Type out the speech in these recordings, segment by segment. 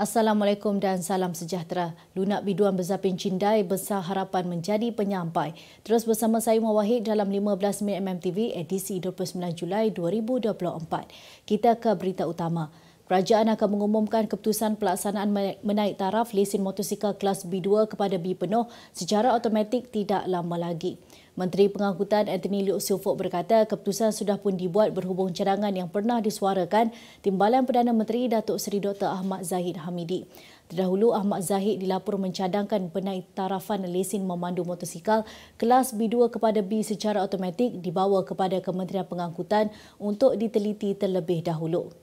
Assalamualaikum dan salam sejahtera. Lunak Biduan bezapin Cindai Besar Harapan menjadi penyampai. Terus bersama saya Mawahid dalam 15 Minit MMTV edisi 29 Julai 2024. Kita ke berita utama. Kerajaan akan mengumumkan keputusan pelaksanaan menaik taraf lesen motosikal kelas B2 kepada B penuh secara automatik tidak lama lagi. Menteri Pengangkutan Anthony Liu Siufok berkata keputusan sudah pun dibuat berhubung cerangan yang pernah disuarakan Timbalan Perdana Menteri Datuk Seri Dr. Ahmad Zahid Hamidi. Terdahulu, Ahmad Zahid dilapor mencadangkan penaik tarafan lesen memandu motosikal kelas B2 kepada B secara automatik dibawa kepada Kementerian Pengangkutan untuk diteliti terlebih dahulu.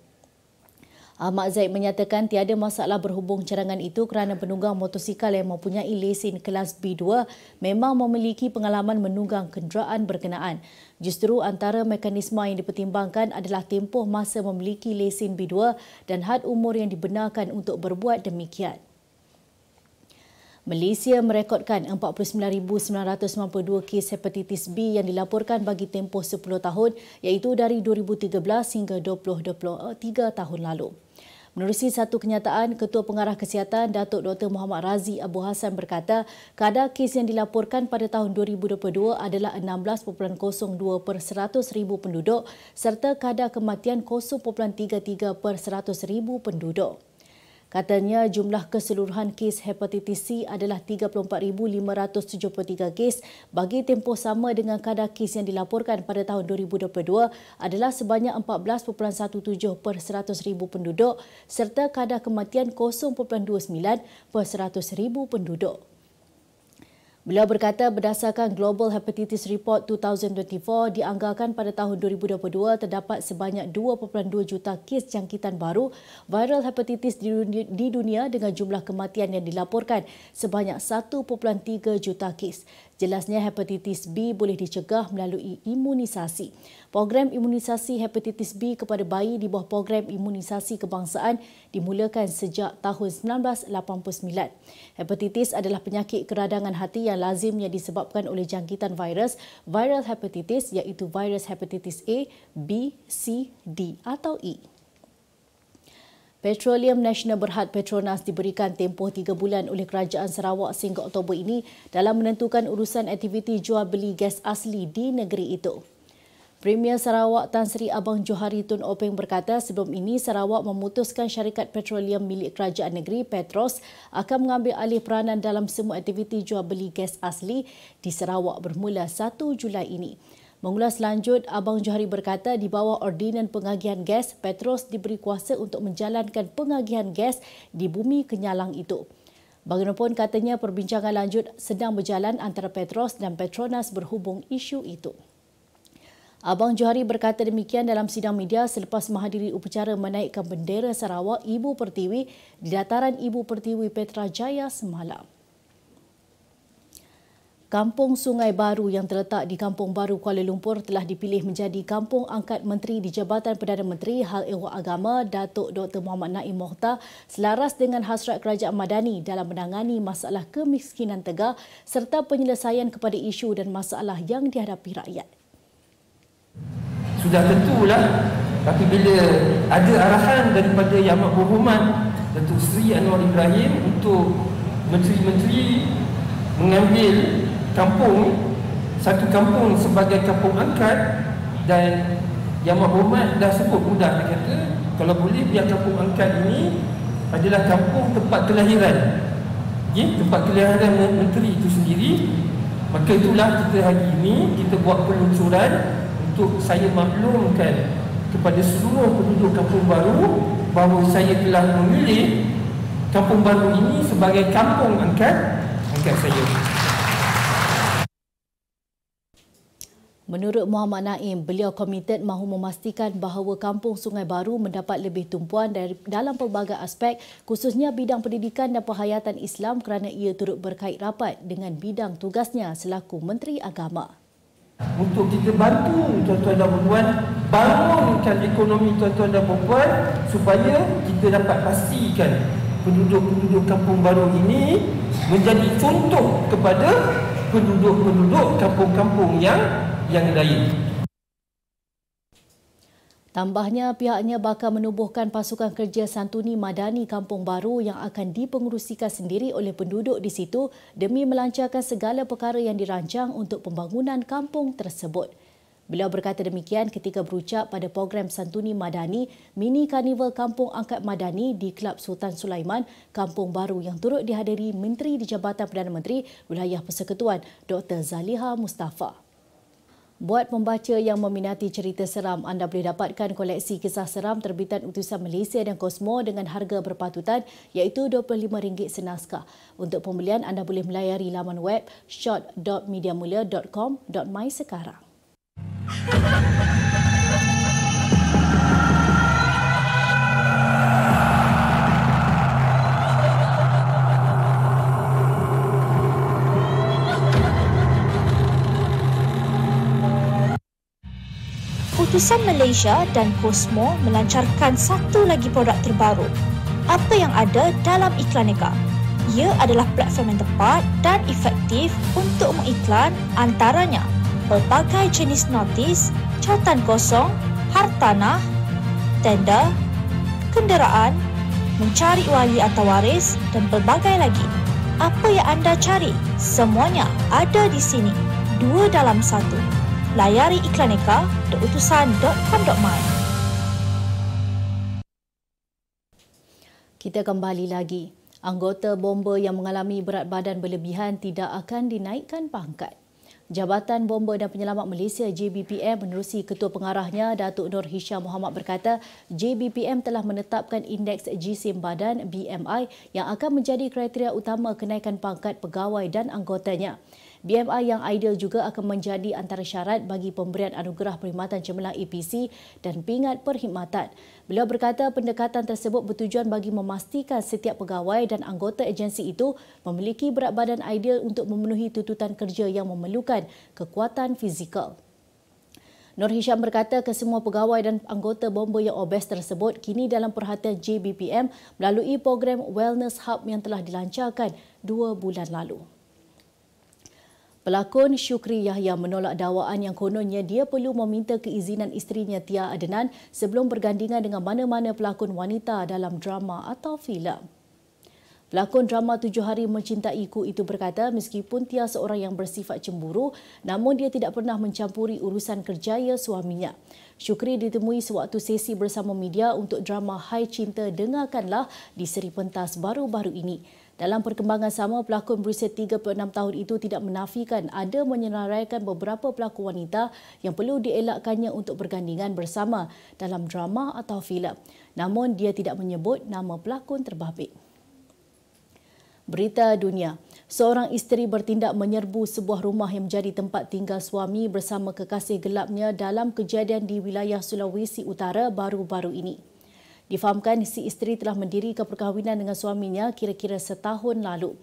Ah, Mak Zaid menyatakan tiada masalah berhubung cerangan itu kerana penunggang motosikal yang mempunyai lesen kelas B2 memang memiliki pengalaman menunggang kenderaan berkenaan. Justeru antara mekanisme yang dipertimbangkan adalah tempoh masa memiliki lesen B2 dan had umur yang dibenarkan untuk berbuat demikian. Malaysia merekodkan 49,992 kes hepatitis B yang dilaporkan bagi tempoh 10 tahun iaitu dari 2013 hingga 2023 tahun lalu. Menerusi satu kenyataan, Ketua Pengarah Kesihatan Datuk Dr. Muhammad Razi Abu Hassan berkata, kadar kes yang dilaporkan pada tahun 2022 adalah 16.02 per 100 ribu penduduk serta kadar kematian 0.33 per 100 ribu penduduk. Katanya jumlah keseluruhan kes hepatitis C adalah 34,573 kes bagi tempoh sama dengan kadar kes yang dilaporkan pada tahun 2022 adalah sebanyak 14.17 per 100,000 penduduk serta kadar kematian 0.29 per 100,000 penduduk. Beliau berkata berdasarkan Global Hepatitis Report 2024 dianggarkan pada tahun 2022 terdapat sebanyak 2.2 juta kes jangkitan baru viral hepatitis di dunia dengan jumlah kematian yang dilaporkan sebanyak 1.3 juta kes. Jelasnya hepatitis B boleh dicegah melalui imunisasi. Program imunisasi hepatitis B kepada bayi di bawah program imunisasi kebangsaan dimulakan sejak tahun 1989. Hepatitis adalah penyakit keradangan hati yang lazimnya disebabkan oleh jangkitan virus viral hepatitis iaitu virus hepatitis A, B, C, D atau E. Petroleum Nasional Berhad Petronas diberikan tempoh tiga bulan oleh Kerajaan Sarawak sehingga Oktober ini dalam menentukan urusan aktiviti jual beli gas asli di negeri itu. Premier Sarawak Tan Sri Abang Johari Tun Openg berkata sebelum ini Sarawak memutuskan syarikat petroleum milik kerajaan negeri Petros akan mengambil alih peranan dalam semua aktiviti jual beli gas asli di Sarawak bermula 1 Julai ini. Mengulas lanjut, Abang Johari berkata di bawah ordinan pengagihan gas, Petros diberi kuasa untuk menjalankan pengagihan gas di bumi Kenyalang itu. Bagaimanapun katanya perbincangan lanjut sedang berjalan antara Petros dan Petronas berhubung isu itu. Abang Johari berkata demikian dalam sidang media selepas menghadiri upacara menaikkan bendera Sarawak Ibu Pertiwi di dataran Ibu Pertiwi Petra Jaya semalam. Kampung Sungai Baru yang terletak di Kampung Baru Kuala Lumpur telah dipilih menjadi kampung angkat menteri di Jabatan Perdana Menteri Hal Ehwal Agama Datuk Dr. Muhammad Naim Mohtar selaras dengan hasrat Kerajaan Madani dalam menangani masalah kemiskinan tegar serta penyelesaian kepada isu dan masalah yang dihadapi rakyat. Sudah tentulah tapi bila ada arahan daripada Yang Amat Berhormat Datuk Seri Anwar Ibrahim untuk menteri-menteri mengambil kampung satu kampung sebagai kampung angkat dan yang mahumat dah sebut mudah dia kata kalau boleh biar kampung angkat ini adalah kampung tempat kelahiran ya, tempat kelahiran menteri itu sendiri maka itulah kita hari ini kita buat peluncuran untuk saya maklumkan kepada semua penduduk kampung baru bahawa saya telah memilih kampung baru ini sebagai kampung angkat angkat saya. Menurut Muhammad Naim, beliau komited mahu memastikan bahawa Kampung Sungai Baru mendapat lebih tumpuan dari, dalam pelbagai aspek khususnya bidang pendidikan dan penghayatan Islam kerana ia turut berkait rapat dengan bidang tugasnya selaku Menteri Agama. Untuk kita bantu tuan-tuan dan perempuan bangunkan ekonomi tuan-tuan dan perempuan supaya kita dapat pastikan penduduk-penduduk Kampung Baru ini menjadi contoh kepada penduduk-penduduk kampung-kampung yang yang lain. Tambahnya pihaknya bakal menubuhkan pasukan kerja santuni madani kampung baru yang akan dipengerusikan sendiri oleh penduduk di situ demi melancarkan segala perkara yang dirancang untuk pembangunan kampung tersebut. Beliau berkata demikian ketika berucap pada program Santuni Madani Mini Karnival Kampung Angkat Madani di Kelab Sultan Sulaiman, Kampung Baru yang turut dihadiri Menteri di Jabatan Perdana Menteri Wilayah Persekutuan Dr. Zaliha Mustafa. Buat pembaca yang meminati cerita seram, anda boleh dapatkan koleksi kisah seram terbitan Utusan Malaysia dan Cosmo dengan harga berpatutan iaitu RM25 senaskah. Untuk pembelian, anda boleh melayari laman web shot.media.mulia.com.my sekarang. Utusan Malaysia dan Cosmo melancarkan satu lagi produk terbaru. Apa yang ada dalam iklan Neka? Ia adalah platform yang tepat dan efektif untuk mengiklan antaranya pelbagai jenis notis, catan kosong, hartanah, tenda, kenderaan, mencari wali atau waris dan pelbagai lagi. Apa yang anda cari? Semuanya ada di sini. Dua dalam satu layari iklaneka@utusan.com.my Kita kembali lagi. Anggota bomba yang mengalami berat badan berlebihan tidak akan dinaikkan pangkat. Jabatan Bomba dan Penyelamat Malaysia JBPM menerusi Ketua Pengarahnya Datuk Nur Hisham Muhammad berkata JBPM telah menetapkan indeks jisim badan BMI yang akan menjadi kriteria utama kenaikan pangkat pegawai dan anggotanya. BMI yang ideal juga akan menjadi antara syarat bagi pemberian anugerah perkhidmatan cemerlang EPC dan pingat perkhidmatan. Beliau berkata pendekatan tersebut bertujuan bagi memastikan setiap pegawai dan anggota agensi itu memiliki berat badan ideal untuk memenuhi tuntutan kerja yang memerlukan kekuatan fizikal. Nur Hisham berkata kesemua pegawai dan anggota bomba yang obes tersebut kini dalam perhatian JBPM melalui program Wellness Hub yang telah dilancarkan dua bulan lalu. Pelakon Syukri Yahya menolak dakwaan yang kononnya dia perlu meminta keizinan isterinya Tia Adenan sebelum bergandingan dengan mana-mana pelakon wanita dalam drama atau filem. Pelakon drama Tujuh Hari Mencintaiku itu berkata meskipun Tia seorang yang bersifat cemburu, namun dia tidak pernah mencampuri urusan kerjaya suaminya. Syukri ditemui sewaktu sesi bersama media untuk drama Hai Cinta Dengarkanlah di Seri Pentas baru-baru ini. Dalam perkembangan sama, pelakon berusia 36 tahun itu tidak menafikan ada menyenaraikan beberapa pelakon wanita yang perlu dielakkannya untuk bergandingan bersama dalam drama atau filem. Namun, dia tidak menyebut nama pelakon terbabit. Berita Dunia Seorang isteri bertindak menyerbu sebuah rumah yang menjadi tempat tinggal suami bersama kekasih gelapnya dalam kejadian di wilayah Sulawesi Utara baru-baru ini. Difahamkan si isteri telah mendirikan perkahwinan dengan suaminya kira-kira setahun lalu.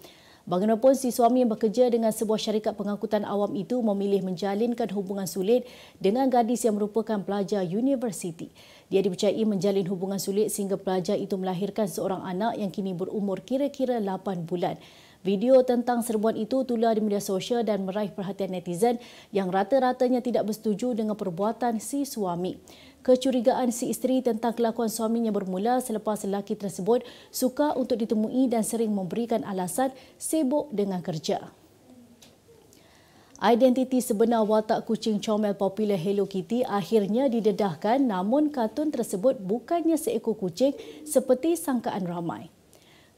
Bagaimanapun si suami yang bekerja dengan sebuah syarikat pengangkutan awam itu memilih menjalinkan hubungan sulit dengan gadis yang merupakan pelajar universiti. Dia dipercayai menjalin hubungan sulit sehingga pelajar itu melahirkan seorang anak yang kini berumur kira-kira 8 bulan. Video tentang serbuan itu tular di media sosial dan meraih perhatian netizen yang rata-ratanya tidak bersetuju dengan perbuatan si suami. Kecurigaan si isteri tentang kelakuan suaminya bermula selepas lelaki tersebut suka untuk ditemui dan sering memberikan alasan sibuk dengan kerja. Identiti sebenar watak kucing comel popular Hello Kitty akhirnya didedahkan namun kartun tersebut bukannya seekor kucing seperti sangkaan ramai.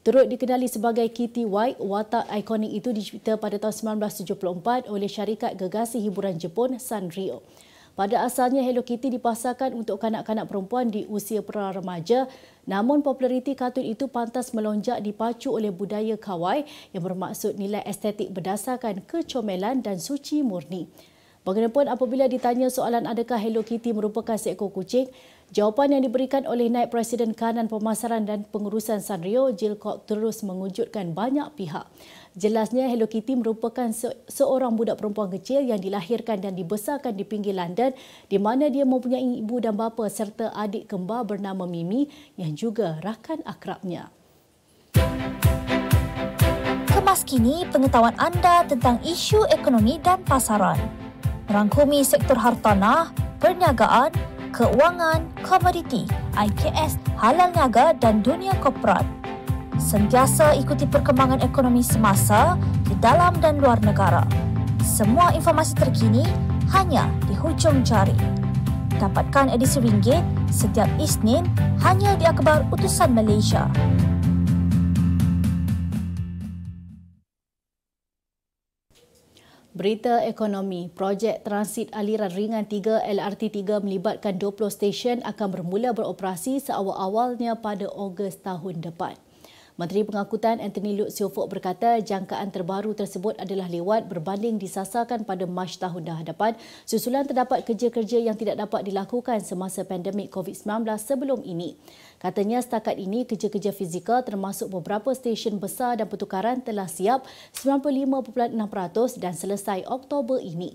Turut dikenali sebagai Kitty White, watak ikonik itu dicipta pada tahun 1974 oleh syarikat gegasi hiburan Jepun Sanrio. Pada asalnya Hello Kitty dipasarkan untuk kanak-kanak perempuan di usia pra-remaja, namun populariti kartun itu pantas melonjak dipacu oleh budaya kawai yang bermaksud nilai estetik berdasarkan kecomelan dan suci murni. Bagaimanapun apabila ditanya soalan adakah Hello Kitty merupakan seekor kucing, jawapan yang diberikan oleh Naib Presiden Kanan Pemasaran dan Pengurusan Sanrio, Jill Kok terus mengujudkan banyak pihak. Jelasnya Hello Kitty merupakan se- seorang budak perempuan kecil yang dilahirkan dan dibesarkan di pinggir London di mana dia mempunyai ibu dan bapa serta adik kembar bernama Mimi yang juga rakan akrabnya. Kemas kini pengetahuan anda tentang isu ekonomi dan pasaran. Rangkumi sektor hartanah, perniagaan, keuangan, komoditi, IKS, halal niaga dan dunia korporat sentiasa ikuti perkembangan ekonomi semasa di dalam dan luar negara. Semua informasi terkini hanya di hujung jari. Dapatkan edisi ringgit setiap Isnin hanya di Akhbar Utusan Malaysia. Berita ekonomi, projek transit aliran ringan 3 LRT3 melibatkan 20 stesen akan bermula beroperasi seawal-awalnya pada Ogos tahun depan. Menteri Pengangkutan Anthony Lut Siofok berkata jangkaan terbaru tersebut adalah lewat berbanding disasarkan pada Mac tahun dah hadapan susulan terdapat kerja-kerja yang tidak dapat dilakukan semasa pandemik COVID-19 sebelum ini. Katanya setakat ini kerja-kerja fizikal termasuk beberapa stesen besar dan pertukaran telah siap 95.6% dan selesai Oktober ini.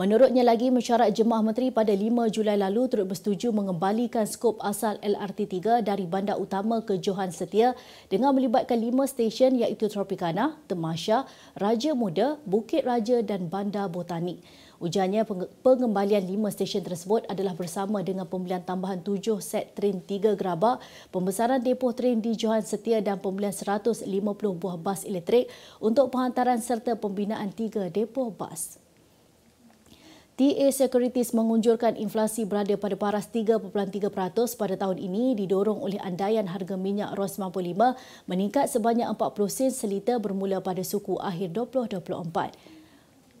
Menurutnya lagi, mesyarat jemaah menteri pada 5 Julai lalu turut bersetuju mengembalikan skop asal LRT3 dari bandar utama ke Johan Setia dengan melibatkan 5 stesen iaitu Tropicana, Temasha, Raja Muda, Bukit Raja dan Bandar Botanik. Ujarnya pengembalian lima stesen tersebut adalah bersama dengan pembelian tambahan tujuh set tren tiga gerabak, pembesaran depoh tren di Johan Setia dan pembelian 150 buah bas elektrik untuk penghantaran serta pembinaan tiga depoh bas. TA Securities mengunjurkan inflasi berada pada paras 3.3% pada tahun ini didorong oleh andaian harga minyak ROS 95 meningkat sebanyak 40 sen selita bermula pada suku akhir 2024.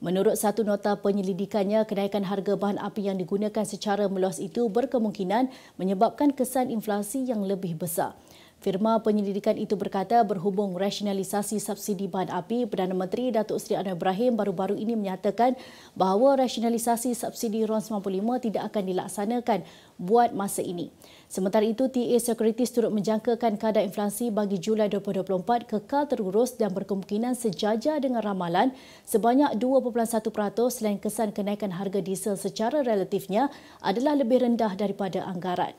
Menurut satu nota penyelidikannya, kenaikan harga bahan api yang digunakan secara meluas itu berkemungkinan menyebabkan kesan inflasi yang lebih besar. Firma penyelidikan itu berkata berhubung rasionalisasi subsidi bahan api, Perdana Menteri Datuk Seri Anwar Ibrahim baru-baru ini menyatakan bahawa rasionalisasi subsidi RON95 tidak akan dilaksanakan buat masa ini. Sementara itu, TA Securities turut menjangkakan kadar inflasi bagi Julai 2024 kekal terurus dan berkemungkinan sejajar dengan ramalan sebanyak 2.1% selain kesan kenaikan harga diesel secara relatifnya adalah lebih rendah daripada anggaran.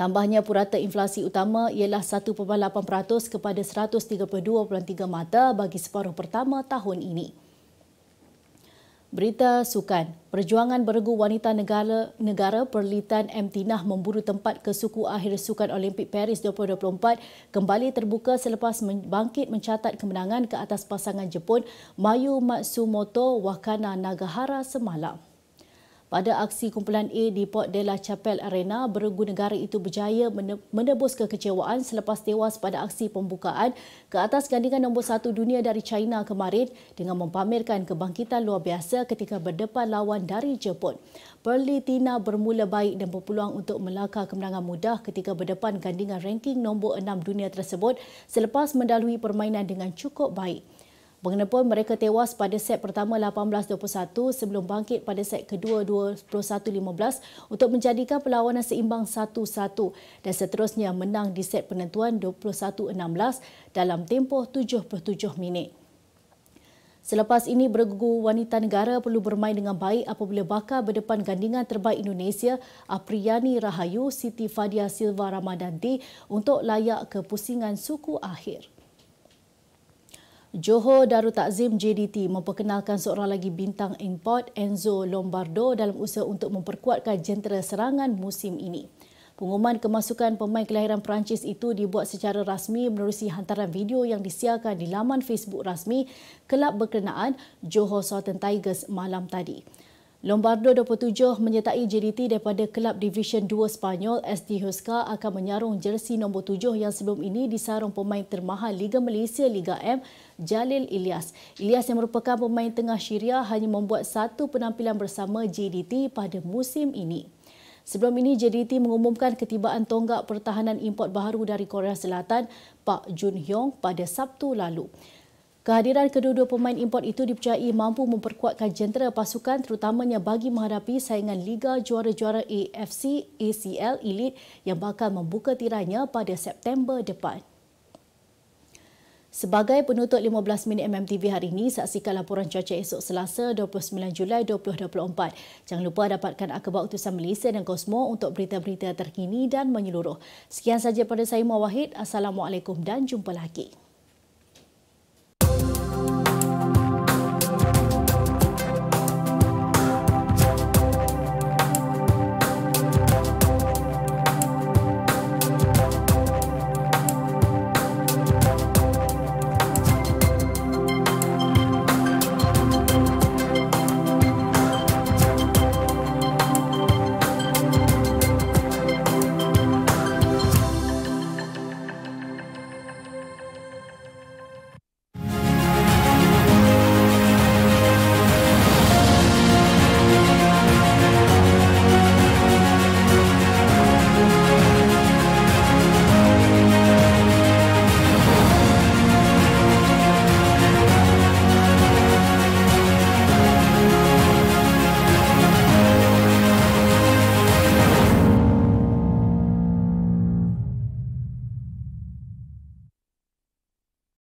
Tambahnya purata inflasi utama ialah 1.8% kepada 132.3 mata bagi separuh pertama tahun ini. Berita sukan. Perjuangan beregu wanita negara, negara Perlitan M. Tinah memburu tempat ke suku akhir sukan Olimpik Paris 2024 kembali terbuka selepas bangkit mencatat kemenangan ke atas pasangan Jepun Mayu Matsumoto Wakana Nagahara semalam. Pada aksi kumpulan A di Port de la Chapel Arena, berenggu negara itu berjaya menebus kekecewaan selepas tewas pada aksi pembukaan ke atas gandingan nombor satu dunia dari China kemarin dengan mempamerkan kebangkitan luar biasa ketika berdepan lawan dari Jepun. Perli Tina bermula baik dan berpeluang untuk melakar kemenangan mudah ketika berdepan gandingan ranking nombor enam dunia tersebut selepas mendalui permainan dengan cukup baik. Mengenapun mereka tewas pada set pertama 18-21 sebelum bangkit pada set kedua 21-15 untuk menjadikan perlawanan seimbang 1-1 dan seterusnya menang di set penentuan 21-16 dalam tempoh 77 minit. Selepas ini bergugu wanita negara perlu bermain dengan baik apabila bakal berdepan gandingan terbaik Indonesia Apriyani Rahayu Siti Fadia Silva Ramadanti untuk layak ke pusingan suku akhir. Johor Darul Takzim JDT memperkenalkan seorang lagi bintang import Enzo Lombardo dalam usaha untuk memperkuatkan jentera serangan musim ini. Pengumuman kemasukan pemain kelahiran Perancis itu dibuat secara rasmi menerusi hantaran video yang disiarkan di laman Facebook rasmi Kelab Berkenaan Johor Southern Tigers malam tadi. Lombardo 27 menyertai JDT daripada Kelab Division 2 Spanyol SD Huska akan menyarung jersi nombor 7 yang sebelum ini disarung pemain termahal Liga Malaysia Liga M Jalil Ilyas. Ilyas yang merupakan pemain tengah Syria hanya membuat satu penampilan bersama JDT pada musim ini. Sebelum ini JDT mengumumkan ketibaan tonggak pertahanan import baru dari Korea Selatan Pak Jun Hyung pada Sabtu lalu. Kehadiran kedua-dua pemain import itu dipercayai mampu memperkuatkan jentera pasukan terutamanya bagi menghadapi saingan Liga Juara-Juara AFC ACL Elite yang bakal membuka tirainya pada September depan. Sebagai penutup 15 minit MMTV hari ini, saksikan laporan cuaca esok Selasa 29 Julai 2024. Jangan lupa dapatkan akhbar utusan Malaysia dan Kosmo untuk berita-berita terkini dan menyeluruh. Sekian saja pada saya Muhammad Assalamualaikum dan jumpa lagi.